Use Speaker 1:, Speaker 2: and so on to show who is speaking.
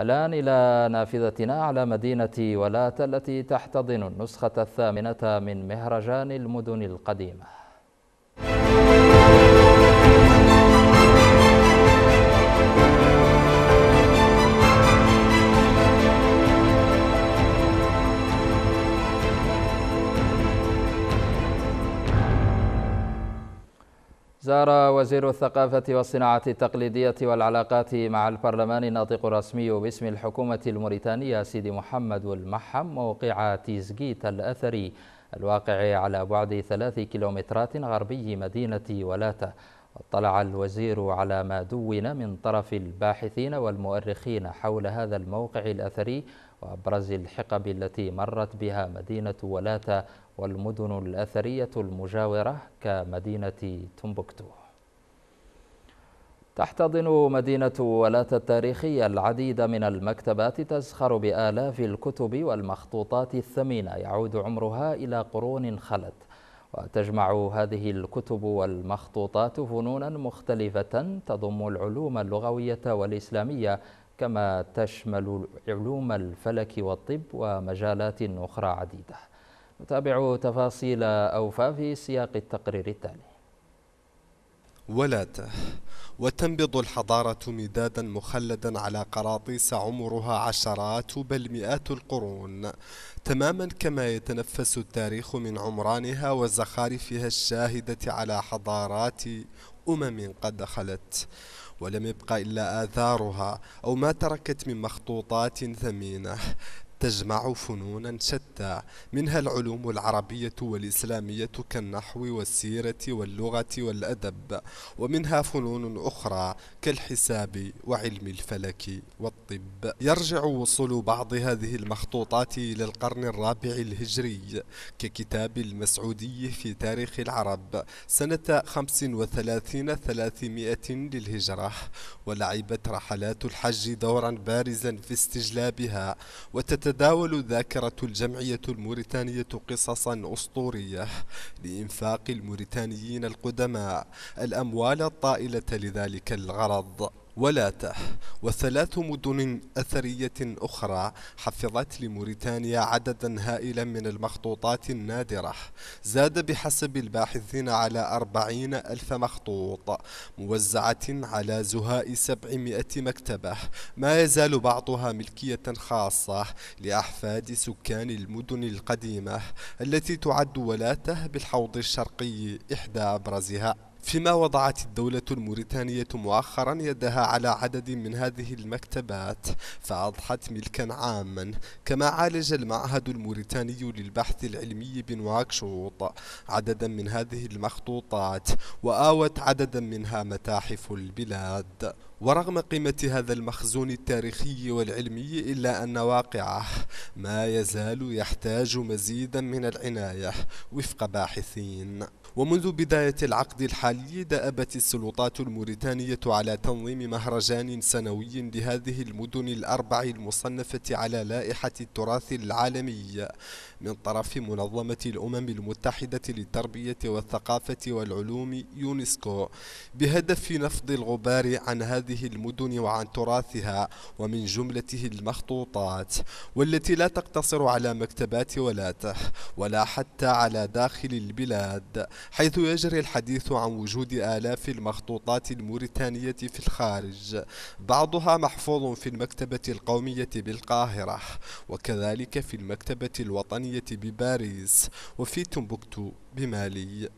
Speaker 1: الآن إلى نافذتنا على مدينة ولاة التي تحتضن النسخة الثامنة من مهرجان المدن القديمة زار وزير الثقافة والصناعة التقليدية والعلاقات مع البرلمان الناطق الرسمي باسم الحكومة الموريتانية سيدي محمد المحم موقع تيزغيت الأثري الواقع على بعد ثلاث كيلومترات غربي مدينة ولاتة اطلع الوزير على ما دون من طرف الباحثين والمؤرخين حول هذا الموقع الأثري وأبرز الحقب التي مرت بها مدينة ولاتا والمدن الأثرية المجاورة كمدينة تومبكتو تحتضن مدينة ولاتا التاريخية العديد من المكتبات تزخر بآلاف الكتب والمخطوطات الثمينة يعود عمرها إلى قرون خلت وتجمع هذه الكتب والمخطوطات فنونا مختلفة تضم العلوم اللغوية والإسلامية كما تشمل علوم الفلك والطب ومجالات أخرى عديدة
Speaker 2: نتابع تفاصيل أوفا في سياق التقرير التالي ولاته وتنبض الحضارة مدادا مخلدا على قراطيس عمرها عشرات بل مئات القرون تماما كما يتنفس التاريخ من عمرانها وزخارفها الشاهدة على حضارات أمم قد خلت ولم يبق إلا آثارها أو ما تركت من مخطوطات ثمينة تجمع فنونا شتى منها العلوم العربية والإسلامية كالنحو والسيرة واللغة والأدب ومنها فنون أخرى كالحساب وعلم الفلك والطب يرجع وصول بعض هذه المخطوطات إلى القرن الرابع الهجري ككتاب المسعودي في تاريخ العرب سنة 35 300 للهجرة ولعبت رحلات الحج دورا بارزا في استجلابها وتت تتداول الذاكرة الجمعية الموريتانية قصصا أسطورية لإنفاق الموريتانيين القدماء الأموال الطائلة لذلك الغرض ولاته وثلاث مدن أثرية أخرى حفظت لموريتانيا عددا هائلا من المخطوطات النادرة زاد بحسب الباحثين على أربعين ألف مخطوط موزعة على زهاء سبعمائة مكتبة ما يزال بعضها ملكية خاصة لأحفاد سكان المدن القديمة التي تعد ولاته بالحوض الشرقي إحدى أبرزها فيما وضعت الدولة الموريتانية مؤخرا يدها على عدد من هذه المكتبات فأضحت ملكا عاما كما عالج المعهد الموريتاني للبحث العلمي بنواكشوط عددا من هذه المخطوطات وآوت عددا منها متاحف البلاد ورغم قيمة هذا المخزون التاريخي والعلمي إلا أن واقعه ما يزال يحتاج مزيدا من العناية وفق باحثين ومنذ بداية العقد الحالي دأبت السلطات الموريتانية على تنظيم مهرجان سنوي لهذه المدن الأربع المصنفة على لائحة التراث العالمي من طرف منظمة الأمم المتحدة للتربية والثقافة والعلوم يونسكو بهدف نفض الغبار عن هذه المدن وعن تراثها ومن جملته المخطوطات والتي لا تقتصر على مكتبات ولاته ولا حتى على داخل البلاد حيث يجري الحديث عن وجود آلاف المخطوطات الموريتانية في الخارج بعضها محفوظ في المكتبة القومية بالقاهرة وكذلك في المكتبة الوطنية بباريس وفي تمبكتو بمالي